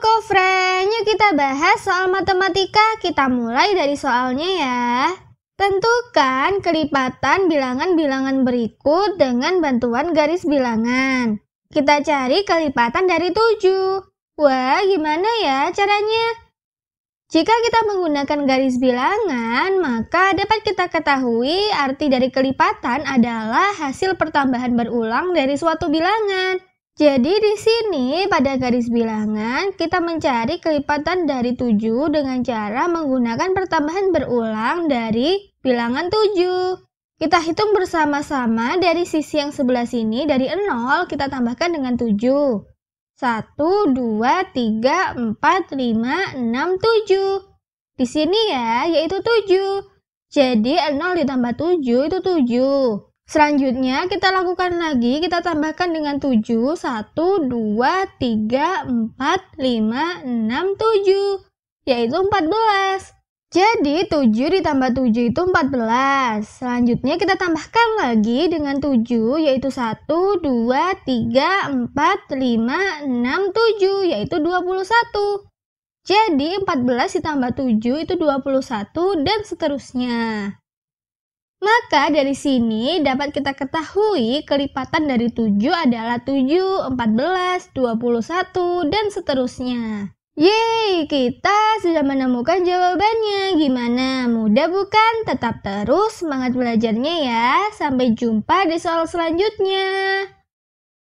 friend, yuk kita bahas soal matematika. Kita mulai dari soalnya ya. Tentukan kelipatan bilangan-bilangan berikut dengan bantuan garis bilangan. Kita cari kelipatan dari 7. Wah, gimana ya caranya? Jika kita menggunakan garis bilangan, maka dapat kita ketahui arti dari kelipatan adalah hasil pertambahan berulang dari suatu bilangan. Jadi di sini pada garis bilangan kita mencari kelipatan dari 7 dengan cara menggunakan pertambahan berulang dari bilangan 7. Kita hitung bersama-sama dari sisi yang sebelah sini dari 0 kita tambahkan dengan 7. 1, 2, 3, 4, 5, 6, 7. Di sini ya, yaitu 7. Jadi 0 ditambah 7 itu 7. Selanjutnya kita lakukan lagi, kita tambahkan dengan 7, 1, 2, 3, 4, 5, 6, 7, yaitu 14. Jadi 7 ditambah 7 itu 14. Selanjutnya kita tambahkan lagi dengan 7 yaitu 1, 2, 3, 4, 5, 6, 7 yaitu 21. Jadi 14 ditambah 7 itu 21 dan seterusnya. Maka dari sini dapat kita ketahui kelipatan dari 7 adalah 7, 14, 21, dan seterusnya. Yeay, kita sudah menemukan jawabannya. Gimana? Mudah bukan? Tetap terus semangat belajarnya ya. Sampai jumpa di soal selanjutnya.